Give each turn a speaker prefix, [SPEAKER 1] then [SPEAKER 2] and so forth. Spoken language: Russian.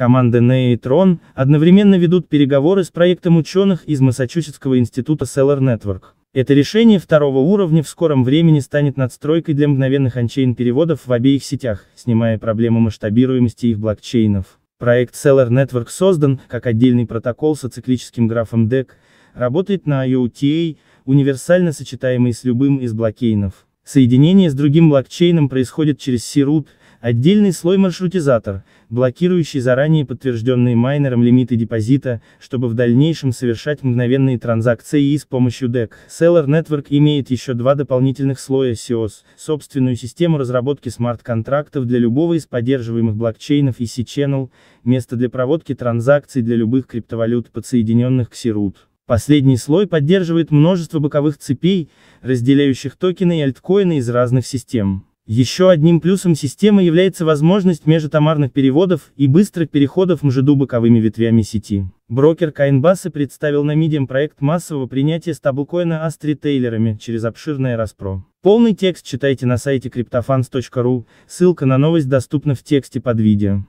[SPEAKER 1] Команда Нея и Трон одновременно ведут переговоры с проектом ученых из Массачусетского института Solar Network. Это решение второго уровня в скором времени станет надстройкой для мгновенных анчейн-переводов в обеих сетях, снимая проблему масштабируемости их блокчейнов. Проект Solar Network создан, как отдельный протокол со циклическим графом DEC, работает на IOTA, универсально сочетаемый с любым из блокейнов. Соединение с другим блокчейном происходит через C-Root, Отдельный слой маршрутизатор, блокирующий заранее подтвержденные майнером лимиты депозита, чтобы в дальнейшем совершать мгновенные транзакции и с помощью DEC. Seller Network имеет еще два дополнительных слоя SEOS, e собственную систему разработки смарт-контрактов для любого из поддерживаемых блокчейнов и C-Channel, место для проводки транзакций для любых криптовалют, подсоединенных к c Последний слой поддерживает множество боковых цепей, разделяющих токены и альткоины из разных систем. Еще одним плюсом системы является возможность межатомарных переводов и быстрых переходов между боковыми ветвями сети. Брокер Coinbase представил на Medium проект массового принятия стаблкоина AST-ритейлерами а через обширное распро. Полный текст читайте на сайте cryptofans.ru, ссылка на новость доступна в тексте под видео.